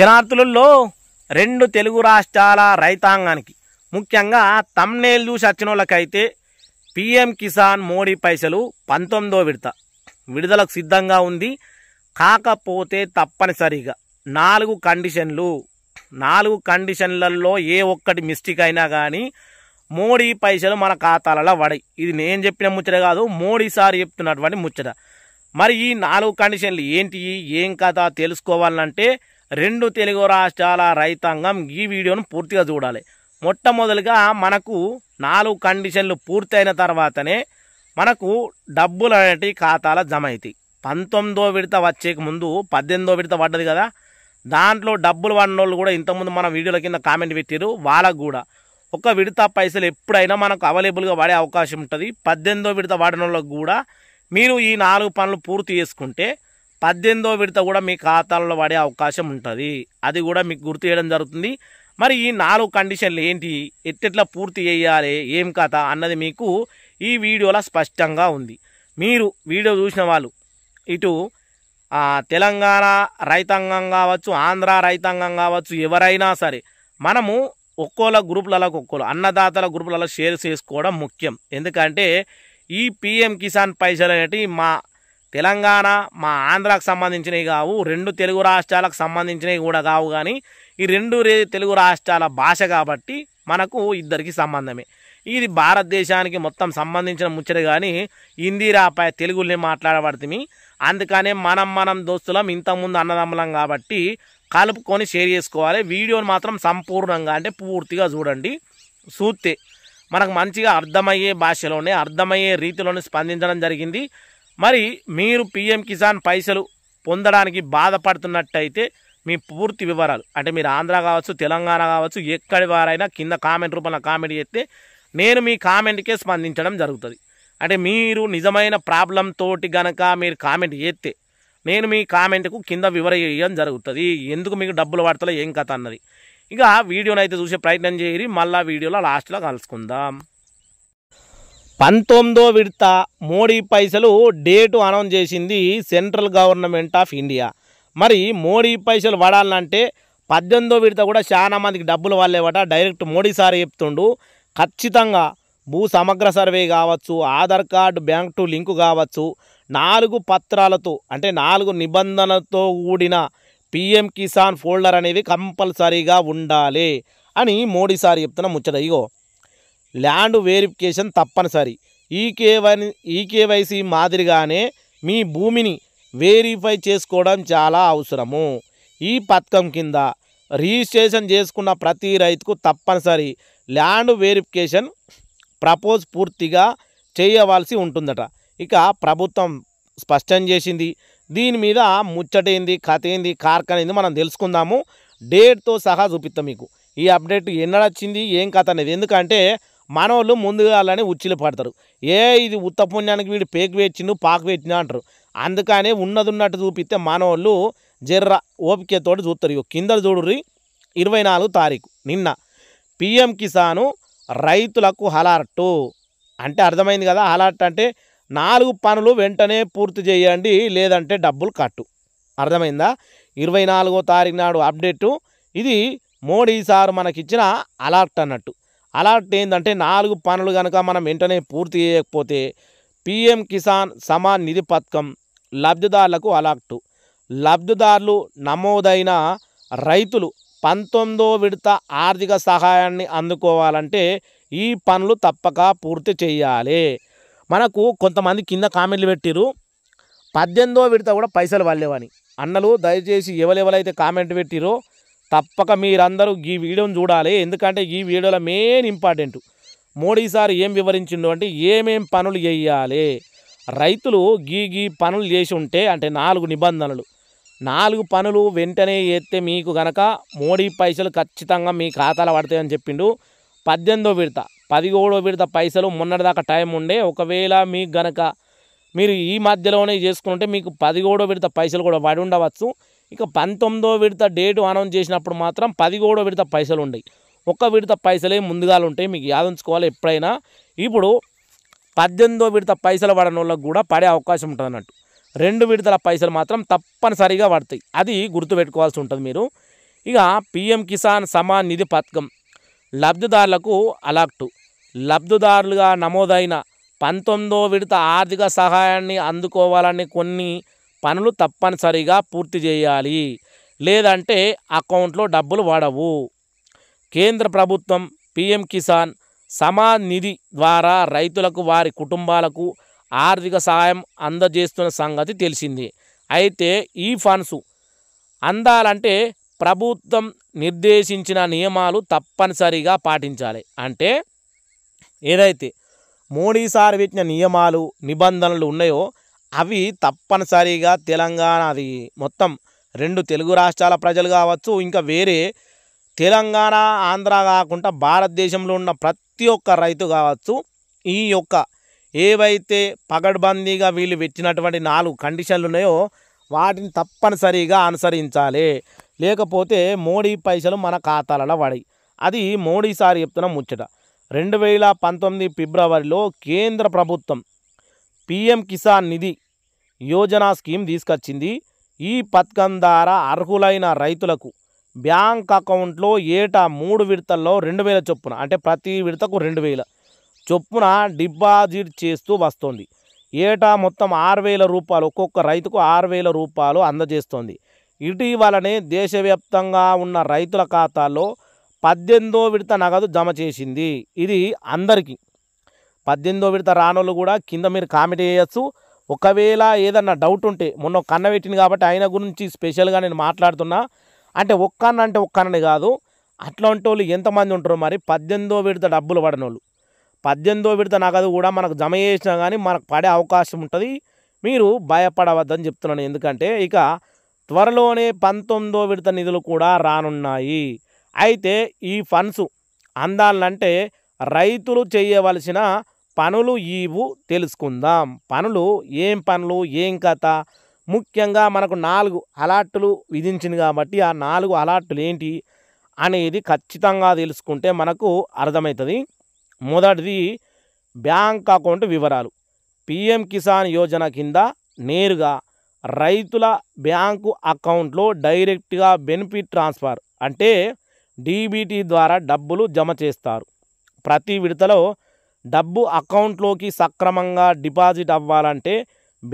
శనార్థులలో రెండు తెలుగు రాష్ట్రాల రైతాంగానికి ముఖ్యంగా తమ్నేలు చూసి వచ్చిన వాళ్ళకైతే పిఎం కిసాన్ మోడీ పైసలు పంతొమ్మిదో విడత విడుదలకు సిద్ధంగా ఉంది కాకపోతే తప్పనిసరిగా నాలుగు కండిషన్లు నాలుగు కండిషన్లలో ఏ ఒక్కటి మిస్టేక్ అయినా కానీ మోడీ పైసలు మన ఖాతాలలో పడాయి ఇది నేను చెప్పిన ముచ్చట కాదు మోడీ సార్ చెప్తున్నటువంటి ముచ్చట మరి ఈ నాలుగు కండిషన్లు ఏంటి ఏం కథ తెలుసుకోవాలంటే రెండు తెలుగు రాష్ట్రాల రైతాంగం ఈ వీడియోను పూర్తిగా చూడాలి మొట్టమొదలుగా మనకు నాలుగు కండిషన్లు పూర్తయిన తర్వాతనే మనకు డబ్బులు అనేటివి ఖాతాల జమ అవుతాయి పంతొమ్మిదో విడత వచ్చే ముందు పద్దెనిమిదో విడత పడ్డది కదా దాంట్లో డబ్బులు పడిన వాళ్ళు కూడా ఇంతకుముందు మన వీడియోల కింద కామెంట్ పెట్టారు వాళ్ళకు కూడా ఒక విడత పైసలు ఎప్పుడైనా మనకు అవైలబుల్గా పడే అవకాశం ఉంటుంది పద్దెనిమిదో విడత వాడిన కూడా మీరు ఈ నాలుగు పనులు పూర్తి చేసుకుంటే పద్దెనిమిదో విడత కూడా మీ ఖాతాల్లో పడే అవకాశం ఉంటుంది అది కూడా మీకు గుర్తు చేయడం జరుగుతుంది మరి ఈ నాలుగు కండిషన్లు ఏంటి ఎట్టెట్లా పూర్తి చేయాలి ఏం కథ అన్నది మీకు ఈ వీడియోలో స్పష్టంగా ఉంది మీరు వీడియో చూసిన వాళ్ళు ఇటు తెలంగాణ రైతాంగం కావచ్చు ఆంధ్ర రైతాంగం కావచ్చు ఎవరైనా సరే మనము ఒక్కోళ్ళ గ్రూపులలో ఒక్కోలు అన్నదాతల గ్రూపులలో షేర్ చేసుకోవడం ముఖ్యం ఎందుకంటే ఈ పిఎం కిసాన్ పైసలు అనేటివి మా తెలంగాణ మా ఆంధ్రాకు సంబంధించినవి కావు రెండు తెలుగు రాష్ట్రాలకు సంబంధించినవి కూడా కావు కానీ ఈ రెండు తెలుగు రాష్ట్రాల భాష కాబట్టి మనకు ఇద్దరికి సంబంధమే ఇది భారతదేశానికి మొత్తం సంబంధించిన ముచ్చట కానీ హిందీ రాపై తెలుగుని మాట్లాడబడుతుంది అందుకనే మనం మనం దోస్తులం ఇంతకుముందు అన్నదమ్ములం కాబట్టి కలుపుకొని షేర్ చేసుకోవాలి వీడియోని మాత్రం సంపూర్ణంగా అంటే పూర్తిగా చూడండి చూస్తే మనకు మంచిగా అర్థమయ్యే భాషలోనే అర్థమయ్యే రీతిలోనే స్పందించడం జరిగింది మరి మీరు పిఎం కిసాన్ పైసలు పొందడానికి బాధపడుతున్నట్టయితే మీ పూర్తి వివరాలు అంటే మీరు ఆంధ్ర కావచ్చు తెలంగాణ కావచ్చు ఎక్కడి వారైనా కింద కామెంట్ రూపంలో కామెంట్ చేస్తే నేను మీ కామెంట్కే స్పందించడం జరుగుతుంది అంటే మీరు నిజమైన ప్రాబ్లం తోటి గనక మీరు కామెంట్ చేస్తే నేను మీ కామెంట్కు కింద వివర చేయడం జరుగుతుంది ఎందుకు మీకు డబ్బులు పడతలో ఏం కథ అన్నది ఇక వీడియోనైతే చూసే ప్రయత్నం చేయరి మళ్ళీ వీడియోలో లాస్ట్లో కలుసుకుందాం పంతొమ్మిదో విడత మోడీ పైసలు డేటు అనౌన్స్ చేసింది సెంట్రల్ గవర్నమెంట్ ఆఫ్ ఇండియా మరి మోడీ పైసలు పడాలంటే పద్దెనిమిదో విడత కూడా చాలా మందికి డబ్బులు వాళ్ళేవట డైరెక్ట్ మోడీ సార్ చెప్తుండు ఖచ్చితంగా భూ సమగ్ర సర్వే కావచ్చు Aadhaar card bank to link కావచ్చు నాలుగు పత్రాలతో అంటే నాలుగు నిబంధనలతో కూడిన పిఎం కిసాన్ ఫోల్డర్ అనేది కంపల్సరీగా ఉండాలి అని మోడీ సార్ చెప్తున్న ముచ్చట ఇగో ల్యాండ్ వెరిఫికేషన్ తప్పనిసరి ఈ కేవై ఈ కేవైసీ మాదిరిగానే మీ భూమిని వెరిఫై చేసుకోవడం చాలా అవసరము ఈ పథకం కింద రిజిస్ట్రేషన్ చేసుకున్న ప్రతి రైతుకు తప్పనిసరి ల్యాండ్ వెరిఫికేషన్ ప్రపోజ్ పూర్తిగా చేయవలసి ఉంటుందట ఇక ప్రభుత్వం స్పష్టం చేసింది దీని మీద ఏంది కథ ఏంది కార్కనేది మనం తెలుసుకుందాము డేట్తో సహా చూపిస్తాం మీకు ఈ అప్డేట్ ఎన్నడొచ్చింది ఏం కథ అనేది ఎందుకంటే మనోళ్ళు ముందుగాలని ఉచ్చిలు పడతారు ఏ ఇది ఉత్త పుణ్యానికి వీడు పేకు వేచిండు పాకు వేచిన అంటారు అందుకనే ఉన్నది ఉన్నట్టు చూపిస్తే మనోళ్ళు జర్ర ఓపికతో చూస్తారు ఇక కింద చూడుర్రి ఇరవై నాలుగు తారీఖు నిన్న పిఎం కిసాను రైతులకు హలార్టు అంటే అర్థమైంది కదా హలార్ట్ అంటే నాలుగు పనులు వెంటనే పూర్తి చేయండి లేదంటే డబ్బులు కట్టు అర్థమైందా ఇరవై నాలుగో తారీఖు నాడు అప్డేటు ఇది మోడీ సార్ మనకిచ్చిన అలర్ట్ అన్నట్టు అలాంటి ఏంటంటే నాలుగు పనులు కనుక మనం వెంటనే పూర్తి చేయకపోతే పిఎం కిసాన్ సమాన్ నిధి పథకం లబ్ధిదారులకు అలాట్టు లబ్ధిదారులు నమోదైన రైతులు పంతొమ్మిదో విడత ఆర్థిక సహాయాన్ని అందుకోవాలంటే ఈ పనులు తప్పక పూర్తి చేయాలి మనకు కొంతమంది కింద కామెంట్లు పెట్టిరు పద్దెనిమిదో విడత కూడా పైసలు వాళ్ళేవని అన్నలు దయచేసి ఎవరెవరైతే కామెంట్ పెట్టిరో తప్పక మీరందరూ ఈ వీడియోని చూడాలి ఎందుకంటే ఈ వీడియోలో మెయిన్ ఇంపార్టెంట్ మోడీ సార్ ఏం వివరించిండు అంటే ఏమేం పనులు చేయాలి రైతులు గీ గీ పనులు చేసి ఉంటే అంటే నాలుగు నిబంధనలు నాలుగు పనులు వెంటనే చేస్తే మీకు గనక మోడీ పైసలు ఖచ్చితంగా మీ ఖాతాలో పడతాయని చెప్పిండు పద్దెనిమిదో విడత పదిహేడో విడత పైసలు మొన్నటిదాకా టైం ఉండే ఒకవేళ మీకు గనక మీరు ఈ మధ్యలోనే చేసుకుంటే మీకు పదిహేడో విడత పైసలు కూడా పడి ఉండవచ్చు ఇక పంతొమ్మిదో విడత డేటు అనౌన్స్ చేసినప్పుడు మాత్రం పదిగోడో విడత పైసలు ఉండయి ఒక్క విడత పైసలే ముందుగాలు ఉంటాయి మీకు యాదించుకోవాలి ఎప్పుడైనా ఇప్పుడు పద్దెనిమిదో విడత పైసలు పడిన కూడా పడే అవకాశం ఉంటుంది అన్నట్టు రెండు విడతల పైసలు మాత్రం తప్పనిసరిగా పడతాయి అది గుర్తుపెట్టుకోవాల్సి ఉంటుంది మీరు ఇక పిఎం కిసాన్ సమాన్ నిధి పథకం లబ్ధిదారులకు అలాక్టు లబ్ధిదారులుగా నమోదైన పంతొమ్మిదో విడత ఆర్థిక సహాయాన్ని అందుకోవాలని కొన్ని పనులు తప్పనిసరిగా పూర్తి చేయాలి లేదంటే అకౌంట్లో డబ్బులు వాడవు కేంద్ర ప్రభుత్వం పిఎం కిసాన్ సమాన్ నిధి ద్వారా రైతులకు వారి కుటుంబాలకు ఆర్థిక సహాయం అందజేస్తున్న సంగతి తెలిసింది అయితే ఈ ఫండ్స్ అందాలంటే ప్రభుత్వం నిర్దేశించిన నియమాలు తప్పనిసరిగా పాటించాలి అంటే ఏదైతే మోడీ సార్ పెట్టిన నియమాలు నిబంధనలు ఉన్నాయో అవి తప్పనిసరిగా తెలంగాణ అది మొత్తం రెండు తెలుగు రాష్ట్రాల ప్రజలు కావచ్చు ఇంకా వేరే తెలంగాణ ఆంధ్ర కాకుండా భారతదేశంలో ఉన్న ప్రతి ఒక్క రైతు కావచ్చు ఈ యొక్క ఏవైతే పగడ్బందీగా వీళ్ళు పెట్టినటువంటి నాలుగు కండిషన్లు ఉన్నాయో వాటిని తప్పనిసరిగా అనుసరించాలి లేకపోతే మోడీ పైసలు మన ఖాతాలలో పడాయి అది మోడీసారి చెప్తున్న ముచ్చట రెండు వేల పంతొమ్మిది ఫిబ్రవరిలో కేంద్ర ప్రభుత్వం పీఎం కిసాన్ నిధి యోజన స్కీమ్ తీసుకొచ్చింది ఈ పథకం ద్వారా అర్హులైన రైతులకు బ్యాంక్ అకౌంట్లో ఏటా మూడు విడతల్లో రెండు వేల చొప్పున అంటే ప్రతి విడతకు రెండు వేల చొప్పున డిపాజిట్ చేస్తూ వస్తుంది ఏటా మొత్తం ఆరు వేల రూపాయలు ఒక్కొక్క రైతుకు ఆరు వేల రూపాయలు అందజేస్తోంది ఇటీవలనే దేశవ్యాప్తంగా ఉన్న రైతుల ఖాతాల్లో పద్దెనిమిదో విడత నగదు జమ చేసింది ఇది అందరికీ పద్దెనిమిదో విడత రానోళ్ళు కూడా కింద మీరు కామెంట్ చేయొచ్చు ఒకవేళ ఏదన్నా డౌట్ ఉంటే మొన్న ఒక అన్న పెట్టింది కాబట్టి ఆయన గురించి స్పెషల్గా నేను మాట్లాడుతున్నా అంటే ఒక్క అన్న అంటే ఒక్క కాదు అట్లాంటి వాళ్ళు ఎంతమంది ఉంటారు మరి పద్దెనిమిదో విడత డబ్బులు పడనోళ్ళు పద్దెనిమిదో విడత నగదు కూడా మనకు జమ చేసినా కానీ మనకు పడే అవకాశం ఉంటుంది మీరు భయపడవద్దని చెప్తున్నాను ఎందుకంటే ఇక త్వరలోనే పంతొమ్మిదో విడత నిధులు కూడా రానున్నాయి అయితే ఈ ఫండ్స్ అందాలంటే రైతులు చేయవలసిన పనులు ఇవు తెలుసుకుందాం పనులు ఏం పనులు ఏం కథ ముఖ్యంగా మనకు నాలుగు అలాట్లు విధించింది కాబట్టి ఆ నాలుగు అలాట్లు ఏంటి అనేది ఖచ్చితంగా తెలుసుకుంటే మనకు అర్థమవుతుంది మొదటిది బ్యాంక్ అకౌంట్ వివరాలు పిఎం కిసాన్ యోజన కింద నేరుగా రైతుల బ్యాంకు అకౌంట్లో డైరెక్ట్గా బెనిఫిట్ ట్రాన్స్ఫర్ అంటే డీబీటీ ద్వారా డబ్బులు జమ చేస్తారు ప్రతి విడతలో డబ్బు అకౌంట్లోకి సక్రమంగా డిపాజిట్ అవ్వాలంటే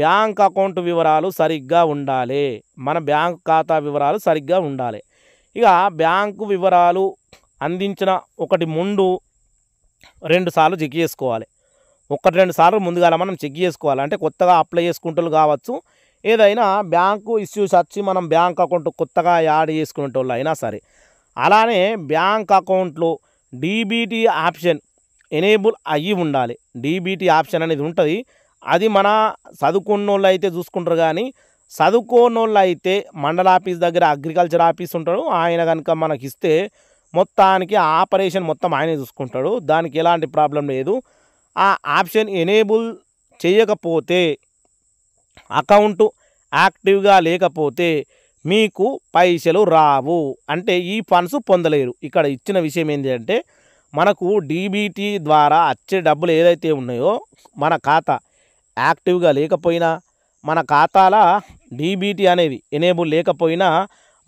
బ్యాంక్ అకౌంట్ వివరాలు సరిగ్గా ఉండాలి మన బ్యాంక్ ఖాతా వివరాలు సరిగ్గా ఉండాలి ఇక బ్యాంకు వివరాలు అందించిన ఒకటి ముందు రెండుసార్లు చెక్ చేసుకోవాలి ఒకటి రెండు సార్లు ముందుగా మనం చెక్ చేసుకోవాలి అంటే కొత్తగా అప్లై చేసుకుంటూ కావచ్చు ఏదైనా బ్యాంకు ఇష్యూస్ వచ్చి మనం బ్యాంక్ అకౌంట్ కొత్తగా యాడ్ చేసుకునే అయినా సరే అలానే బ్యాంక్ అకౌంట్లో డీబీటీ ఆప్షన్ ఎనేబుల్ అయ్యి ఉండాలి డీబీటీ ఆప్షన్ అనేది ఉంటుంది అది మన చదువుకున్నోళ్ళు అయితే చూసుకుంటారు కానీ చదువుకోనోళ్ళు అయితే మండల ఆఫీస్ దగ్గర అగ్రికల్చర్ ఆఫీస్ ఉంటాడు ఆయన కనుక మనకి ఇస్తే మొత్తానికి ఆపరేషన్ మొత్తం ఆయనే చూసుకుంటాడు దానికి ఎలాంటి ప్రాబ్లం లేదు ఆ ఆప్షన్ ఎనేబుల్ చేయకపోతే అకౌంటు యాక్టివ్గా లేకపోతే మీకు పైసలు రావు అంటే ఈ ఫండ్స్ పొందలేరు ఇక్కడ ఇచ్చిన విషయం ఏంటంటే మనకు డీబీటీ ద్వారా వచ్చే డబ్బులు ఏదైతే ఉన్నాయో మన ఖాతా యాక్టివ్గా లేకపోయినా మన ఖాతాల డీబీటీ అనేది ఎనేబుల్ లేకపోయినా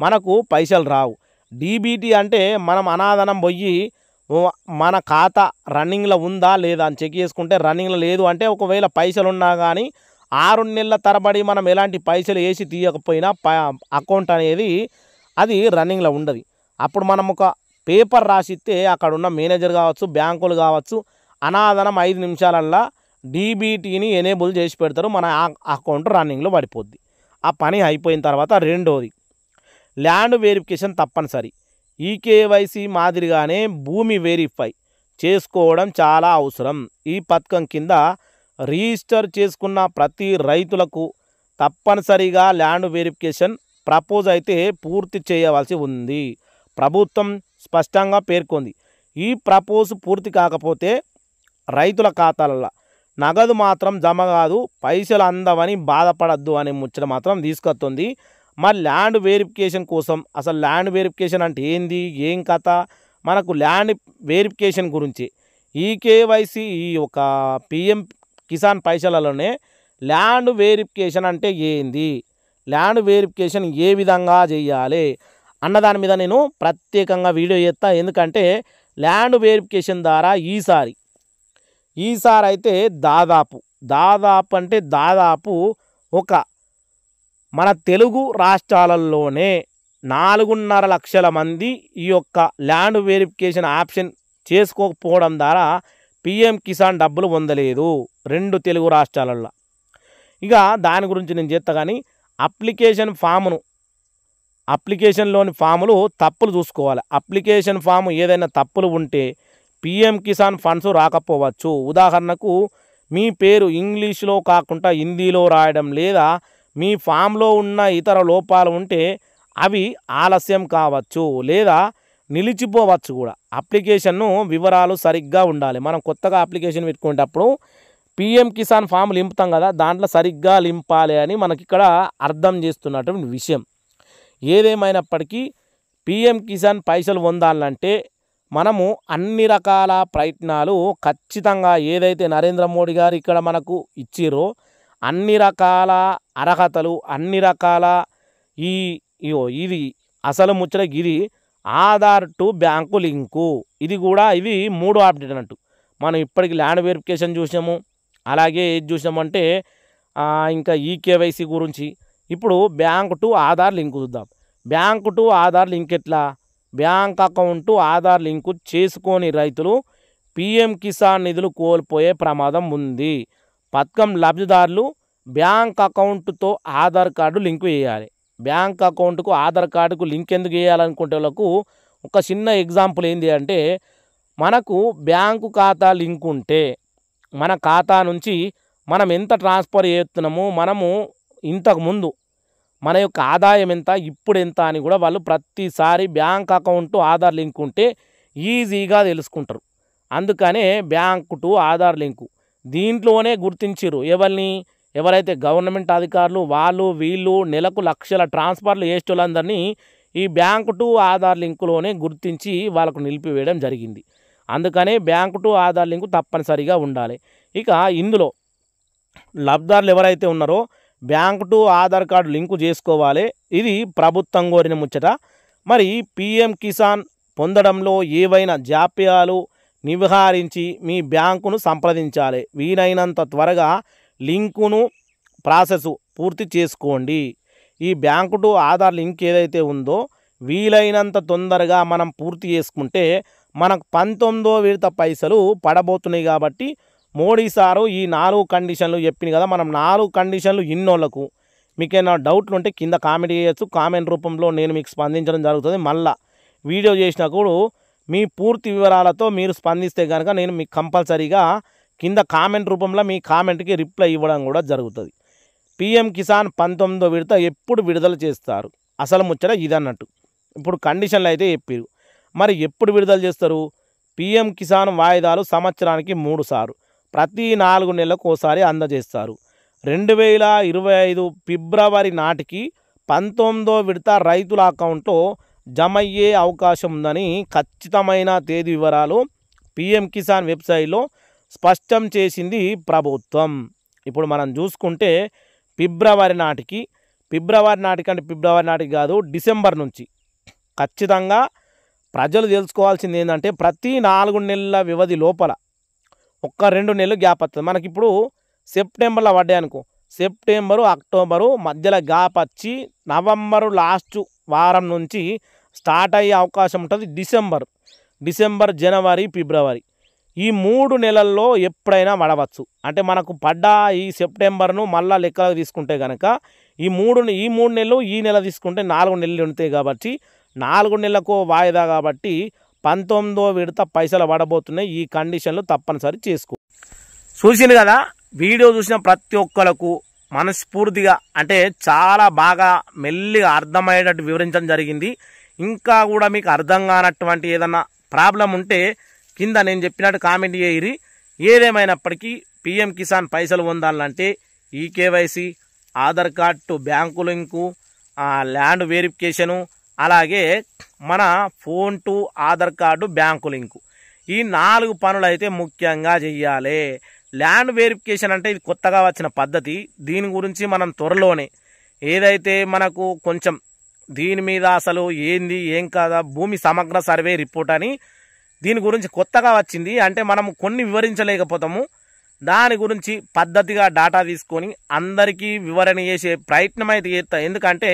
మనకు పైసలు రావు డీబీటీ అంటే మనం అనాదనం పోయి మన ఖాతా రన్నింగ్లో ఉందా లేదా అని చెక్ చేసుకుంటే రన్నింగ్లో లేదు అంటే ఒకవేళ పైసలు ఉన్నా కానీ ఆరు నెలల తరబడి మనం ఎలాంటి పైసలు వేసి తీయకపోయినా అకౌంట్ అనేది అది రన్నింగ్లో ఉండదు అప్పుడు మనం ఒక పేపర్ రాసిస్తే అక్కడ ఉన్న మేనేజర్ కావచ్చు బ్యాంకులు కావచ్చు అనాదనం ఐదు నిమిషాలల్లా డీబీటీని ఎనేబుల్ చేసి పెడతారు మన అకౌంట్ రన్నింగ్లో పడిపోద్ది ఆ పని అయిపోయిన తర్వాత రెండోది ల్యాండ్ వెరిఫికేషన్ తప్పనిసరి ఈకేవైసీ మాదిరిగానే భూమి వెరిఫై చేసుకోవడం చాలా అవసరం ఈ పథకం కింద రిజిస్టర్ చేసుకున్న ప్రతి రైతులకు తప్పనిసరిగా ల్యాండ్ వెరిఫికేషన్ ప్రపోజ్ అయితే పూర్తి చేయవలసి ఉంది ప్రభుత్వం స్పష్టంగా పేర్కొంది ఈ ప్రపోజ్ పూర్తి కాకపోతే రైతుల ఖాతాలలో నగదు మాత్రం జమ కాదు పైసలు అందవని బాధపడద్దు అనే ముచ్చట మాత్రం తీసుకొస్తుంది మరి ల్యాండ్ వెరిఫికేషన్ కోసం అసలు ల్యాండ్ వెరిఫికేషన్ అంటే ఏంది ఏం కథ మనకు ల్యాండ్ వెరిఫికేషన్ గురించి ఈ కేవైసీ ఈ ఒక పిఎం కిసాన్ పైసలలోనే ల్యాండ్ వెరిఫికేషన్ అంటే ఏంది ల్యాండ్ వెరిఫికేషన్ ఏ విధంగా చేయాలి అన్నదాని మీద నేను ప్రత్యేకంగా వీడియో చేస్తా ఎందుకంటే ల్యాండ్ వెరిఫికేషన్ ద్వారా ఈసారి ఈసారి అయితే దాదాపు దాదాపు అంటే దాదాపు ఒక మన తెలుగు రాష్ట్రాలలోనే నాలుగున్నర లక్షల మంది ఈ యొక్క ల్యాండ్ వెరిఫికేషన్ ఆప్షన్ చేసుకోకపోవడం ద్వారా పిఎం కిసాన్ డబ్బులు పొందలేదు రెండు తెలుగు రాష్ట్రాలలో ఇక దాని గురించి నేను చేస్తా కానీ అప్లికేషన్ ఫామ్ను అప్లికేషన్లోని ఫాములు తప్పులు చూసుకోవాలి అప్లికేషన్ ఫామ్ ఏదైనా తప్పులు ఉంటే పిఎం కిసాన్ ఫండ్స్ రాకపోవచ్చు ఉదాహరణకు మీ పేరు ఇంగ్లీష్లో కాకుండా హిందీలో రాయడం లేదా మీ ఫామ్లో ఉన్న ఇతర లోపాలు ఉంటే అవి ఆలస్యం కావచ్చు లేదా నిలిచిపోవచ్చు కూడా అప్లికేషన్ను వివరాలు సరిగ్గా ఉండాలి మనం కొత్తగా అప్లికేషన్ పెట్టుకునేటప్పుడు పిఎం కిసాన్ ఫామ్ నింపుతాం కదా దాంట్లో సరిగ్గా నింపాలి అని మనకి ఇక్కడ అర్థం చేస్తున్నటువంటి విషయం ఏదేమైనప్పటికీ పిఎం కిసాన్ పైసలు పొందాలంటే మనము అన్ని రకాల ప్రయత్నాలు ఖచ్చితంగా ఏదైతే నరేంద్ర మోడీ గారు ఇక్కడ మనకు ఇచ్చిరో అన్ని రకాల అర్హతలు అన్ని రకాల ఈ ఇది అసలు ముచ్చట ఇది ఆధార్ టు బ్యాంకు లింకు ఇది కూడా ఇవి మూడు అప్డేట్ అన్నట్టు మనం ఇప్పటికి ల్యాండ్ వెరిఫికేషన్ చూసాము అలాగే ఏది చూసామంటే ఇంకా ఈకేవైసీ గురించి ఇప్పుడు బ్యాంక్ టు ఆధార్ లింక్ చూద్దాం బ్యాంక్ టు ఆధార్ లింక్ ఎట్లా బ్యాంక్ అకౌంట్ ఆధార్ లింకు చేసుకొని రైతులు పిఎం కిసాన్ నిధులు కోల్పోయే ప్రమాదం ఉంది పథకం లబ్ధిదారులు బ్యాంక్ అకౌంట్తో ఆధార్ కార్డు లింక్ వేయాలి బ్యాంక్ అకౌంట్కు ఆధార్ కార్డుకు లింక్ ఎందుకు వేయాలనుకుంటే వాళ్ళకు ఒక చిన్న ఎగ్జాంపుల్ ఏంటి అంటే మనకు బ్యాంకు ఖాతా లింక్ ఉంటే మన ఖాతా నుంచి మనం ఎంత ట్రాన్స్ఫర్ చేస్తున్నామో మనము ఇంతకుముందు మన యొక్క ఆదాయం ఎంత ఇప్పుడు ఎంత అని కూడా వాళ్ళు ప్రతిసారి బ్యాంక్ అకౌంట్ ఆధార్ లింక్ ఉంటే ఈజీగా తెలుసుకుంటారు అందుకనే బ్యాంకు టు ఆధార్ లింకు దీంట్లోనే గుర్తించారు ఎవరిని ఎవరైతే గవర్నమెంట్ అధికారులు వాళ్ళు వీళ్ళు నెలకు లక్షల ట్రాన్స్ఫర్లు చేసేటోళ్ళందరినీ ఈ బ్యాంకు టు ఆధార్ లింకులోనే గుర్తించి వాళ్ళకు నిలిపివేయడం జరిగింది అందుకనే బ్యాంకు టు ఆధార్ లింకు తప్పనిసరిగా ఉండాలి ఇక ఇందులో లబ్ధారులు ఎవరైతే ఉన్నారో bank to Aadhaar card link చేసుకోవాలి ఇది ప్రభుత్వం కోరిన ముచ్చట మరి పిఎం కిసాన్ పొందడంలో ఏవైనా జాప్యాలు నివహారించి మీ బ్యాంకును సంప్రదించాలి వీలైనంత త్వరగా లింకును ప్రాసెస్ పూర్తి చేసుకోండి ఈ బ్యాంకు టు ఆధార్ లింక్ ఏదైతే ఉందో వీలైనంత తొందరగా మనం పూర్తి చేసుకుంటే మనకు పంతొమ్మిదో విడత పైసలు పడబోతున్నాయి కాబట్టి మోడీ సారు ఈ నాలుగు కండిషన్లు చెప్పింది కదా మనం నాలుగు కండిషన్లు ఇన్నోళ్లకు మీకేమైనా డౌట్లు ఉంటే కింద కామెంట్ చేయొచ్చు కామెంట్ రూపంలో నేను మీకు స్పందించడం జరుగుతుంది మళ్ళా వీడియో చేసినప్పుడు మీ పూర్తి వివరాలతో మీరు స్పందిస్తే కనుక నేను మీకు కంపల్సరీగా కింద కామెంట్ రూపంలో మీ కామెంట్కి రిప్లై ఇవ్వడం కూడా జరుగుతుంది పిఎం కిసాన్ పంతొమ్మిదో విడత ఎప్పుడు విడుదల చేస్తారు అసలు ముచ్చట ఇదన్నట్టు ఇప్పుడు కండిషన్లు అయితే చెప్పారు మరి ఎప్పుడు విడుదల చేస్తారు పిఎం కిసాన్ వాయిదాలు సంవత్సరానికి మూడు సార్లు ప్రతి నాలుగు నెలలకు ఒకసారి అందజేస్తారు రెండు వేల ఇరవై ఐదు ఫిబ్రవరి నాటికి పంతొమ్మిదో విడత రైతుల అకౌంట్లో జమ అయ్యే అవకాశం ఉందని ఖచ్చితమైన తేదీ వివరాలు పిఎం కిసాన్ వెబ్సైట్లో స్పష్టం చేసింది ప్రభుత్వం ఇప్పుడు మనం చూసుకుంటే ఫిబ్రవరి నాటికి ఫిబ్రవరి నాటికి అంటే ఫిబ్రవరి నాటికి కాదు డిసెంబర్ నుంచి ఖచ్చితంగా ప్రజలు తెలుసుకోవాల్సింది ఏంటంటే ప్రతి నాలుగు నెలల వ్యవధి లోపల ఒక్క రెండు నెలలు గ్యాప్ వస్తుంది మనకి ఇప్పుడు సెప్టెంబర్లో పడ్డాయి అనుకో సెప్టెంబరు అక్టోబరు మధ్యలో గ్యాప్ వచ్చి నవంబరు లాస్ట్ వారం నుంచి స్టార్ట్ అయ్యే అవకాశం ఉంటుంది డిసెంబర్ డిసెంబర్ జనవరి ఫిబ్రవరి ఈ మూడు నెలల్లో ఎప్పుడైనా పడవచ్చు అంటే మనకు పడ్డ ఈ సెప్టెంబర్ను మళ్ళీ లెక్కలకు తీసుకుంటే కనుక ఈ మూడు ఈ మూడు నెలలు ఈ నెల తీసుకుంటే నాలుగు నెలలు ఉంటాయి కాబట్టి నాలుగు నెలలకు వాయిదా కాబట్టి పంతొమ్మిదో విడత పైసలు పడబోతున్నాయి ఈ కండిషన్లు తప్పనిసరి చేసుకో చూసింది కదా వీడియో చూసిన ప్రతి ఒక్కరకు మనస్ఫూర్తిగా అంటే చాలా బాగా మెల్లిగా అర్థమయ్యేటట్టు వివరించడం జరిగింది ఇంకా కూడా మీకు అర్థం కానటువంటి ఏదన్నా ప్రాబ్లం ఉంటే కింద నేను చెప్పినట్టు కామెంట్ చేయరి ఏదేమైనప్పటికీ పిఎం కిసాన్ పైసలు పొందాలంటే e KYC Aadhaar card bank link land verification అలాగే మన phone to Aadhaar card bank link ఈ నాలుగు పనులు అయితే ముఖ్యంగా చేయాలి ల్యాండ్ వెరిఫికేషన్ అంటే ఇది కొత్తగా వచ్చిన పద్ధతి దీని గురించి మనం త్వరలోనే ఏదైతే మనకు కొంచెం దీని మీద అసలు ఏంది ఏం కాదా భూమి సమగ్ర సర్వే రిపోర్ట్ అని దీని గురించి కొత్తగా వచ్చింది అంటే మనం కొన్ని వివరించలేకపోతాము దాని గురించి పద్ధతిగా డాటా తీసుకొని అందరికీ వివరణ చేసే ప్రయత్నం అయితే చేస్తాం ఎందుకంటే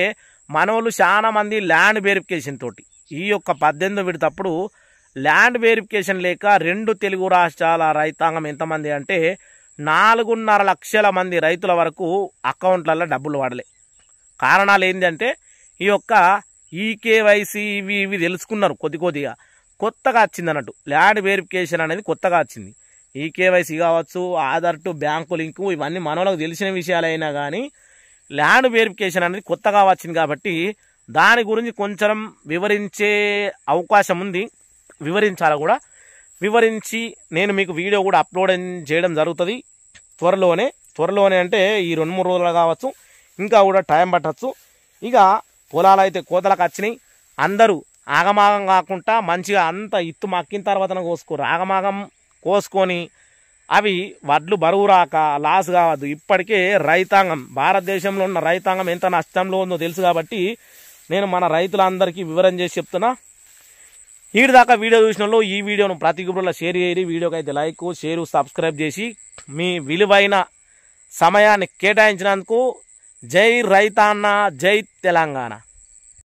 మనోళ్ళు చాలామంది ల్యాండ్ వెరిఫికేషన్ తోటి ఈ యొక్క పద్దెనిమిది విడతప్పుడు ల్యాండ్ వెరిఫికేషన్ లేక రెండు తెలుగు రాష్ట్రాల రైతాంగం ఎంతమంది అంటే నాలుగున్నర లక్షల మంది రైతుల వరకు అకౌంట్లలో డబ్బులు వాడలే కారణాలు ఏంటంటే ఈ యొక్క ఈకేవైసీ ఇవి ఇవి తెలుసుకున్నారు కొద్ది కొద్దిగా కొత్తగా వచ్చింది అన్నట్టు ల్యాండ్ వెరిఫికేషన్ అనేది కొత్తగా వచ్చింది ఈకేవైసీ కావచ్చు ఆధార్ టు బ్యాంకు లింకు ఇవన్నీ మనలోకి తెలిసిన విషయాలైనా కానీ ల్యాండ్ వెరిఫికేషన్ అనేది కొత్తగా వచ్చింది కాబట్టి దాని గురించి కొంచెం వివరించే అవకాశం ఉంది వివరించాలా కూడా వివరించి నేను మీకు వీడియో కూడా అప్లోడ్ చేయడం జరుగుతుంది త్వరలోనే త్వరలోనే అంటే ఈ రెండు మూడు రోజులు కావచ్చు ఇంకా కూడా టైం పట్టచ్చు ఇక పొలాలు అయితే కోతలకు వచ్చినాయి అందరూ ఆగమాగం కాకుండా మంచిగా అంత ఇత్తు మక్కిన తర్వాత కోసుకోరు ఆగమాగం కోసుకొని అవి వడ్లు బరువు రాక లాస్ కావద్దు ఇప్పటికే రైతాంగం భారతదేశంలో ఉన్న రైతాంగం ఎంత నష్టంలో ఉందో తెలుసు కాబట్టి నేను మన రైతులందరికీ వివరం చేసి చెప్తున్నా వీడి దాకా వీడియో చూసిన ఈ వీడియోను ప్రతి గ్రూప్లో షేర్ చేయండి వీడియోకి అయితే లైక్ షేరు సబ్స్క్రైబ్ చేసి మీ విలువైన సమయాన్ని కేటాయించినందుకు జై రైతాన్న జై తెలంగాణ